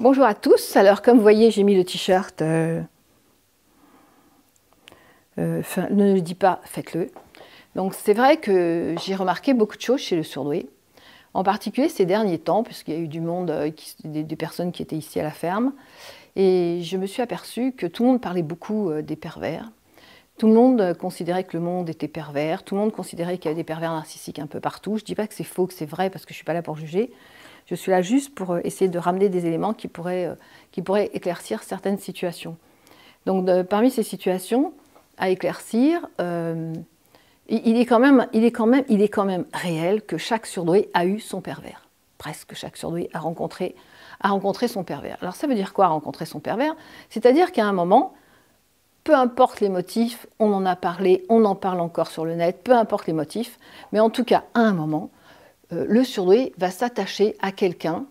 Bonjour à tous. Alors, comme vous voyez, j'ai mis le t-shirt. Euh, euh, ne le dis pas, faites-le. Donc, c'est vrai que j'ai remarqué beaucoup de choses chez le surdoué. En particulier ces derniers temps, puisqu'il y a eu du monde, euh, des, des, personnes qui étaient ici à la ferme. Et je me suis aperçue que tout le monde parlait beaucoup des pervers. Tout le monde considérait que le monde était pervers. Tout le monde considérait qu'il y avait des pervers narcissiques un peu partout. Je ne dis pas que c'est faux, que c'est vrai, parce que je ne suis pas là pour juger. Je suis là juste pour euh, essayer de ramener des éléments qui pourraient, euh, qui pourraient éclaircir certaines situations. Donc parmi ces situations à éclaircir, euh, il, est quand même, il, est quand même, réel que chaque surdoué a eu son pervers. Presque chaque surdoué a rencontré, a rencontré son pervers. Alors ça veut dire quoi rencontrer son pervers C'est-à-dire qu'à un moment, peu importe les motifs, on en a parlé, on en parle encore sur le net, peu importe les motifs, mais en tout cas, à un moment, euh, le surdoué va s'attacher à quelqu'un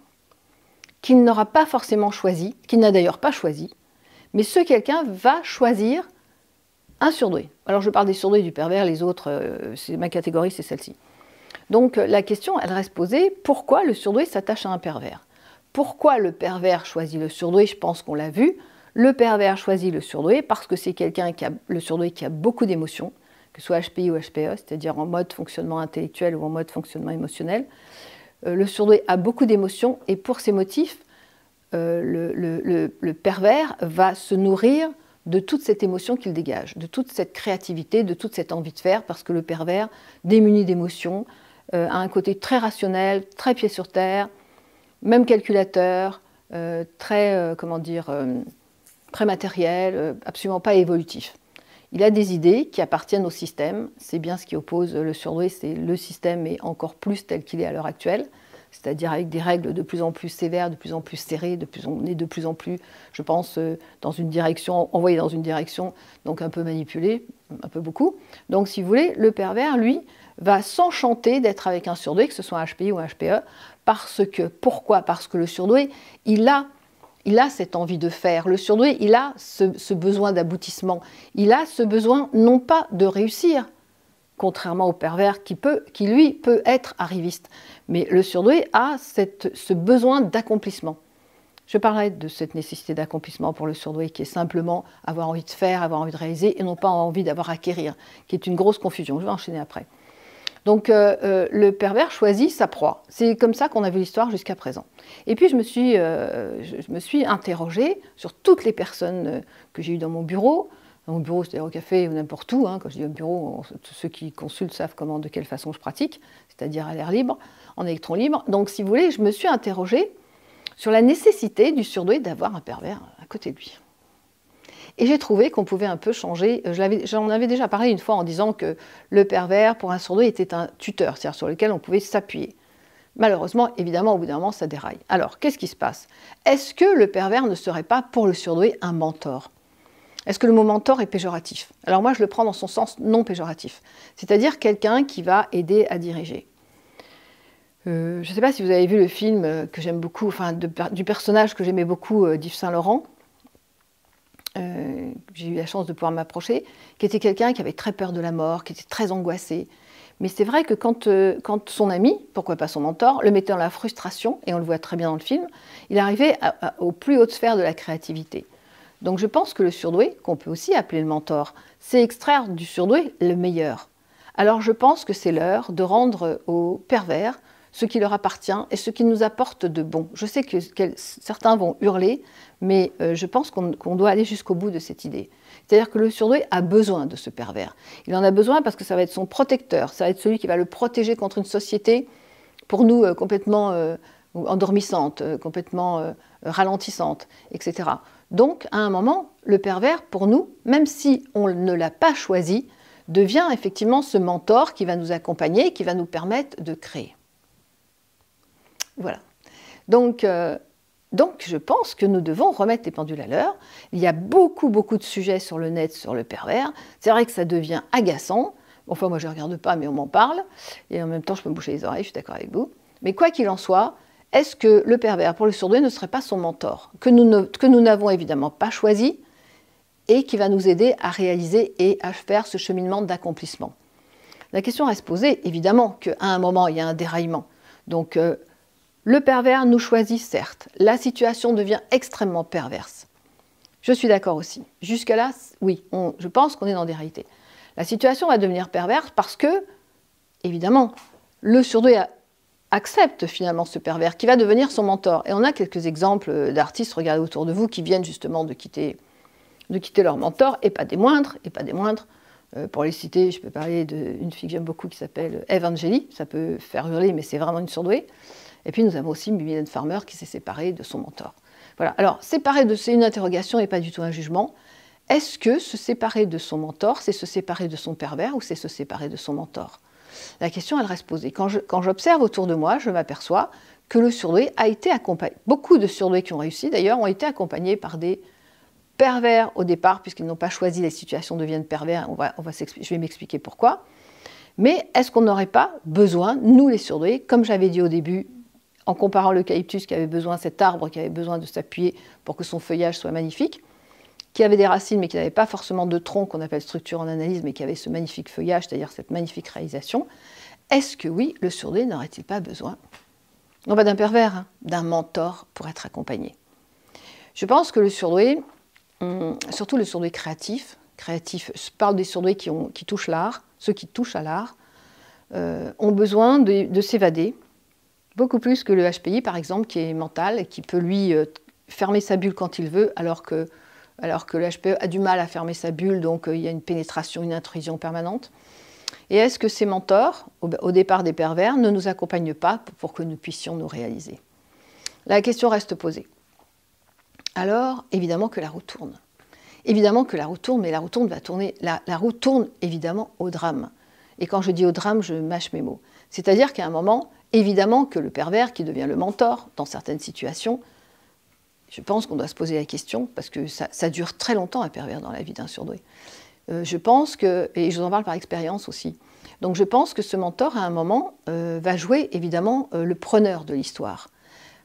qu'il n'aura pas forcément choisi, qu'il n'a d'ailleurs pas choisi, mais ce quelqu'un va choisir un surdoué. Alors je parle des surdoués du pervers, les autres, euh, c'est ma catégorie, c'est celle-ci. Donc euh, la question, elle reste posée, pourquoi le surdoué s'attache à un pervers Pourquoi le pervers choisit le surdoué Je pense qu'on l'a vu. Le pervers choisit le surdoué parce que c'est quelqu'un qui a le surdoué qui a beaucoup d'émotions, que ce soit HPI ou HPE, c'est-à-dire en mode fonctionnement intellectuel ou en mode fonctionnement émotionnel. Euh, le surdoué a beaucoup d'émotions et pour ces motifs, euh, le, pervers va se nourrir de toute cette émotion qu'il dégage, de toute cette créativité, de toute cette envie de faire, parce que le pervers, démuni d'émotions, euh, a un côté très rationnel, très pied sur terre, même calculateur, très, comment dire, très matériel, absolument pas évolutif. Il a des idées qui appartiennent au système. C'est bien ce qui oppose le surdoué, c'est le système est encore plus tel qu'il est à l'heure actuelle, c'est-à-dire avec des règles de plus en plus sévères, de plus en plus serrées, de plus on est de plus en plus, je pense, euh, dans une direction, envoyé dans une direction, donc un peu manipulée, un peu beaucoup. Donc si vous voulez, le pervers, lui, va s'enchanter d'être avec un surdoué, que ce soit un HPI ou un HPE, parce que, pourquoi Parce que le surdoué, il a il a cette envie de faire. Le surdoué, il a ce, besoin d'aboutissement. Il a ce besoin non pas de réussir, contrairement au pervers qui, peut, qui lui peut être arriviste, mais le surdoué a cette, ce besoin d'accomplissement. Je parlerai de cette nécessité d'accomplissement pour le surdoué qui est simplement avoir envie de faire, avoir envie de réaliser et non pas envie d'avoir acquérir, qui est une grosse confusion. Je vais enchaîner après. Donc euh, euh, le pervers choisit sa proie. C'est comme ça qu'on a vu l'histoire jusqu'à présent. Et puis je me suis, euh, interrogée sur toutes les personnes que j'ai eues dans mon bureau, mon bureau, c'est-à-dire au café ou n'importe où. Hein, quand je dis au bureau, ceux qui consultent savent comment, de quelle façon je pratique, c'est-à-dire à, à l'air libre, en électron libre. Donc si vous voulez, je me suis interrogée sur la nécessité du surdoué d'avoir un pervers à côté de lui. Et j'ai trouvé qu'on pouvait un peu changer. Euh, j'en avais, déjà parlé une fois en disant que le pervers pour un surdoué, était un tuteur, c'est-à-dire sur lequel on pouvait s'appuyer. Malheureusement, évidemment, au bout d'un moment, ça déraille. Alors, qu'est-ce qui se passe Est-ce que le pervers ne serait pas, pour le surdoué, un mentor Est-ce que le mot mentor est péjoratif Alors moi, je le prends dans son sens non péjoratif, c'est-à-dire quelqu'un qui va aider à diriger. Euh, je ne sais pas si vous avez vu le film euh, que j'aime beaucoup, enfin du personnage que j'aimais beaucoup euh, d'Yves Saint Laurent, euh, j'ai eu la chance de pouvoir m'approcher, qui était quelqu'un qui avait très peur de la mort, qui était très angoissé. Mais c'est vrai que quand, euh, son ami, pourquoi pas son mentor, le mettait dans la frustration, et on le voit très bien dans le film, il arrivait aux plus hautes sphères de la créativité. Donc je pense que le surdoué, qu'on peut aussi appeler le mentor, c'est extraire du surdoué le meilleur. Alors je pense que c'est l'heure de rendre aux pervers ce qui leur appartient et ce qui nous apporte de bon. Je sais que, certains vont hurler, mais euh, je pense qu'on doit aller jusqu'au bout de cette idée. C'est-à-dire que le surdoué a besoin de ce pervers. Il en a besoin parce que ça va être son protecteur, ça va être celui qui va le protéger contre une société, pour nous, euh, complètement euh, endormissante, complètement ralentissante, etc. Donc, à un moment, le pervers, pour nous, même si on ne l'a pas choisi, devient effectivement ce mentor qui va nous accompagner, qui va nous permettre de créer. Voilà. Donc, euh, donc, je pense que nous devons remettre les pendules à l'heure. Il y a beaucoup, beaucoup de sujets sur le net, sur le pervers. C'est vrai que ça devient agaçant. Enfin, moi, je ne regarde pas, mais on m'en parle. Et en même temps, je peux me boucher les oreilles, je suis d'accord avec vous. Mais quoi qu'il en soit, est-ce que le pervers, pour le surdoué, ne serait pas son mentor Que nous n'avons évidemment pas choisi et qui va nous aider à réaliser et à faire ce cheminement d'accomplissement. La question reste posée, évidemment, qu'à un moment, il y a un déraillement. Donc, euh, le pervers nous choisit, certes. La situation devient extrêmement perverse. Je suis d'accord aussi. Jusqu'à là oui, je pense qu'on est dans des réalités. La situation va devenir perverse parce que, évidemment, le surdoué accepte finalement ce pervers qui va devenir son mentor. Et on a quelques exemples euh, d'artistes, regardez autour de vous, qui viennent justement de quitter, de quitter leur mentor, et pas des moindres, et pas des moindres. Euh, pour les citer, je peux parler d'une fille que j'aime beaucoup qui s'appelle Evangélie. ça peut faire hurler, mais c'est vraiment une surdouée. Et puis nous avons aussi Mylène Farmer qui s'est séparée de son mentor. Voilà. Alors, séparer de, c'est une interrogation et pas du tout un jugement. Est-ce que se séparer de son mentor, c'est se séparer de son pervers ou c'est se séparer de son mentor La question, elle reste posée. Quand, quand j'observe autour de moi, je m'aperçois que le surdoué a été accompagné. Beaucoup de surdoués qui ont réussi, d'ailleurs, ont été accompagnés par des pervers au départ, puisqu'ils n'ont pas choisi les situations deviennent pervers. On va, on va je vais m'expliquer pourquoi. Mais est-ce qu'on n'aurait pas besoin, nous les surdoués, comme j'avais dit au début, en comparant l'eucalyptus qui avait besoin, cet arbre qui avait besoin de s'appuyer pour que son feuillage soit magnifique, qui avait des racines mais qui n'avait pas forcément de tronc qu'on appelle structure en analyse, mais qui avait ce magnifique feuillage, c'est-à-dire cette magnifique réalisation, est-ce que oui, le surdoué n'aurait-il pas besoin Non pas d'un pervers, hein, d'un mentor pour être accompagné. Je pense que le surdoué, hum, surtout le surdoué créatif, créatif, je parle des surdoués qui, touchent l'art, ceux qui touchent à l'art, euh, ont besoin de s'évader, Beaucoup plus que le HPI, par exemple, qui est mental, qui peut lui euh, fermer sa bulle quand il veut, alors que, alors que le HPE a du mal à fermer sa bulle, donc euh, il y a une pénétration, une intrusion permanente. Et est-ce que ces mentors, au départ des pervers, ne nous accompagnent pas pour que nous puissions nous réaliser La question reste posée. Alors, évidemment que la roue tourne. Évidemment que la roue tourne, mais la roue tourne va tourner. La, la roue tourne évidemment au drame. Et quand je dis au drame, je mâche mes mots. C'est-à-dire qu'à un moment, Évidemment que le pervers qui devient le mentor dans certaines situations, je pense qu'on doit se poser la question, parce que ça, dure très longtemps un pervers dans la vie d'un surdoué. Euh, je pense que, et je vous en parle par expérience aussi, donc je pense que ce mentor, à un moment, euh, va jouer évidemment euh, le preneur de l'histoire.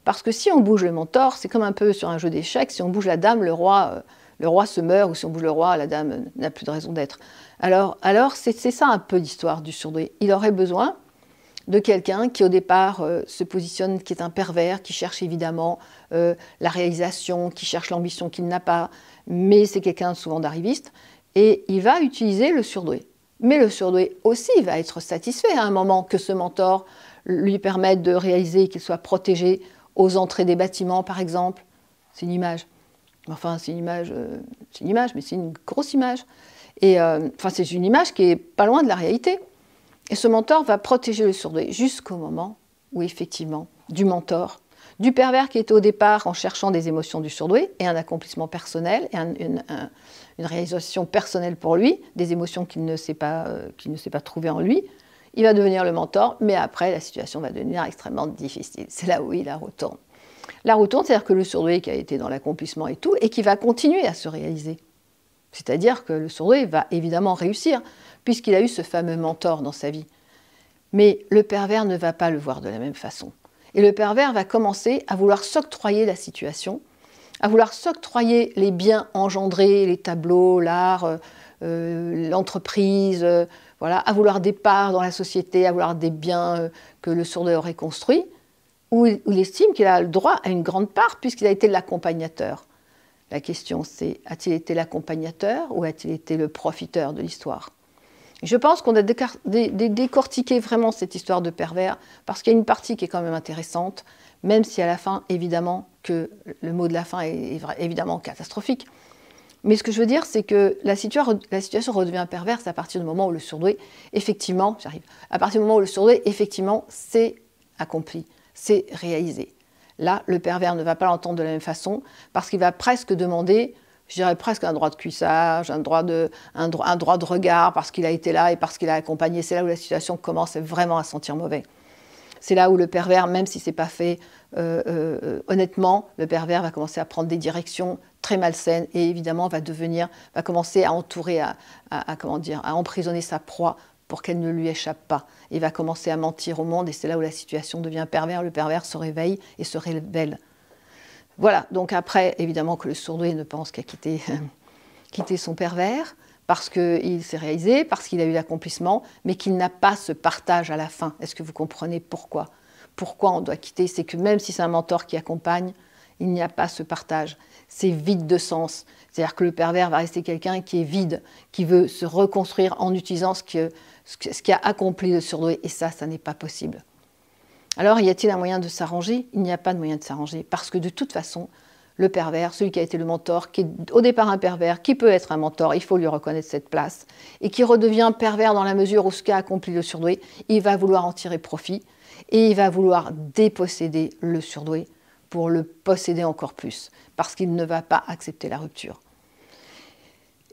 Parce que si on bouge le mentor, c'est comme un peu sur un jeu d'échecs, si on bouge la dame, le roi, le roi se meurt, ou si on bouge le roi, la dame n'a plus de raison d'être. Alors, alors c'est ça un peu l'histoire du surdoué. Il aurait besoin, de quelqu'un qui au départ euh, se positionne, qui est un pervers, qui cherche évidemment euh, la réalisation, qui cherche l'ambition qu'il n'a pas, mais c'est quelqu'un souvent d'arriviste, et il va utiliser le surdoué. Mais le surdoué aussi va être satisfait à un moment que ce mentor lui permette de réaliser, qu'il soit protégé aux entrées des bâtiments par exemple. C'est une image. Enfin, c'est une image, euh, c'est une image, mais c'est une grosse image. Et enfin, c'est une image qui est pas loin de la réalité. Et ce mentor va protéger le surdoué jusqu'au moment où, effectivement, du mentor, du pervers qui était au départ en cherchant des émotions du surdoué et un accomplissement personnel et une, réalisation personnelle pour lui, des émotions qu'il ne sait pas, trouvées euh, qu'il ne sait pas trouver en lui, il va devenir le mentor, mais après, la situation va devenir extrêmement difficile. C'est là où il la retourne. La retourne, c'est-à-dire que le surdoué qui a été dans l'accomplissement et tout, et qui va continuer à se réaliser. C'est-à-dire que le surdoué va évidemment réussir, puisqu'il a eu ce fameux mentor dans sa vie. Mais le pervers ne va pas le voir de la même façon. Et le pervers va commencer à vouloir s'octroyer la situation, à vouloir s'octroyer les biens engendrés, les tableaux, l'art, euh, euh, l'entreprise, euh, voilà, à vouloir des parts dans la société, à vouloir des biens que le sourdeur aurait construit, où il estime qu'il a le droit à une grande part puisqu'il a été l'accompagnateur. La question c'est, a-t-il été l'accompagnateur ou a-t-il été le profiteur de l'histoire je pense qu'on a décortiqué vraiment cette histoire de pervers, parce qu'il y a une partie qui est quand même intéressante, même si à la fin, évidemment, que le mot de la fin est évidemment catastrophique. Mais ce que je veux dire, c'est que la, situation, redevient perverse à partir du moment où le surdoué, effectivement, j'arrive, à partir du moment où le surdoué, effectivement, accompli, c'est réalisé. Là, le pervers ne va pas l'entendre de la même façon, parce qu'il va presque demander je dirais presque un droit de cuissage, un droit de, regard parce qu'il a été là et parce qu'il a accompagné. C'est là où la situation commence vraiment à sentir mauvais. C'est là où le pervers, même si ce n'est pas fait euh, euh, honnêtement, le pervers va commencer à prendre des directions très malsaines et évidemment va devenir, va commencer à entourer, à, à comment dire, à emprisonner sa proie pour qu'elle ne lui échappe pas. Il va commencer à mentir au monde et c'est là où la situation devient pervers. Le pervers se réveille et se révèle. Voilà, donc après, évidemment que le sourdoué ne pense qu'à quitter, euh, son pervers, parce qu'il s'est réalisé, parce qu'il a eu l'accomplissement, mais qu'il n'a pas ce partage à la fin. Est-ce que vous comprenez pourquoi Pourquoi on doit quitter C'est que même si c'est un mentor qui accompagne, il n'y a pas ce partage. C'est vide de sens. C'est-à-dire que le pervers va rester quelqu'un qui est vide, qui veut se reconstruire en utilisant ce qu'a a accompli le surdoué. Et ça, ça n'est pas possible. Alors, y a-t-il un moyen de s'arranger Il n'y a pas de moyen de s'arranger, parce que de toute façon, le pervers, celui qui a été le mentor, qui est au départ un pervers, qui peut être un mentor, il faut lui reconnaître cette place, et qui redevient pervers dans la mesure où ce qu'a accompli le surdoué, il va vouloir en tirer profit, et il va vouloir déposséder le surdoué pour le posséder encore plus, parce qu'il ne va pas accepter la rupture.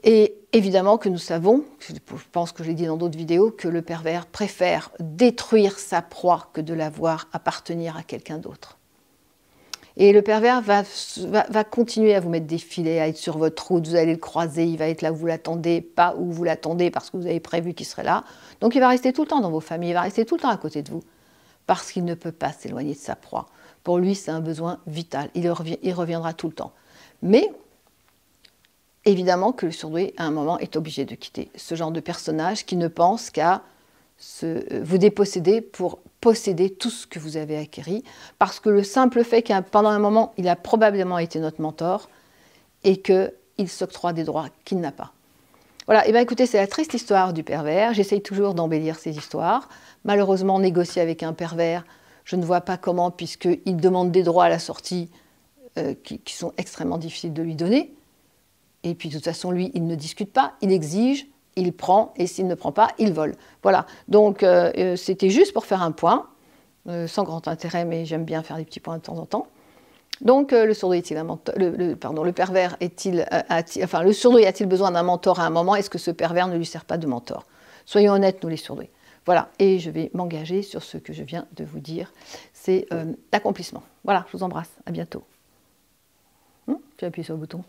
Et évidemment que nous savons, je pense que je l'ai dit dans d'autres vidéos, que le pervers préfère détruire sa proie que de la voir appartenir à quelqu'un d'autre. Et le pervers va, va, continuer à vous mettre des filets, à être sur votre route, vous allez le croiser, il va être là où vous l'attendez, pas où vous l'attendez parce que vous avez prévu qu'il serait là. Donc il va rester tout le temps dans vos familles, il va rester tout le temps à côté de vous parce qu'il ne peut pas s'éloigner de sa proie. Pour lui, c'est un besoin vital, il, revient, il reviendra tout le temps. Mais évidemment que le surdoué, à un moment, est obligé de quitter ce genre de personnage qui ne pense qu'à euh, vous déposséder pour posséder tout ce que vous avez acquéri, parce que le simple fait qu'un pendant un moment, il a probablement été notre mentor et qu'il s'octroie des droits qu'il n'a pas. Voilà, et eh bien écoutez, c'est la triste histoire du pervers. J'essaye toujours d'embellir ces histoires. Malheureusement, négocier avec un pervers, je ne vois pas comment, puisqu'il demande des droits à la sortie euh, qui, sont extrêmement difficiles de lui donner. Et puis de toute façon, lui, il ne discute pas, il exige, il prend, et s'il ne prend pas, il vole. Voilà. Donc euh, euh, c'était juste pour faire un point, euh, sans grand intérêt, mais j'aime bien faire des petits points de temps en temps. Donc le sourdouille est-il le, pardon, le pervers est-il, a-t-il, enfin le a-t-il besoin d'un mentor à un moment Est-ce que ce pervers ne lui sert pas de mentor Soyons honnêtes, nous les sourdoués. Voilà, et je vais m'engager sur ce que je viens de vous dire. C'est l'accomplissement. Voilà, je vous embrasse, à bientôt. Hmm? Tu appuies sur le bouton.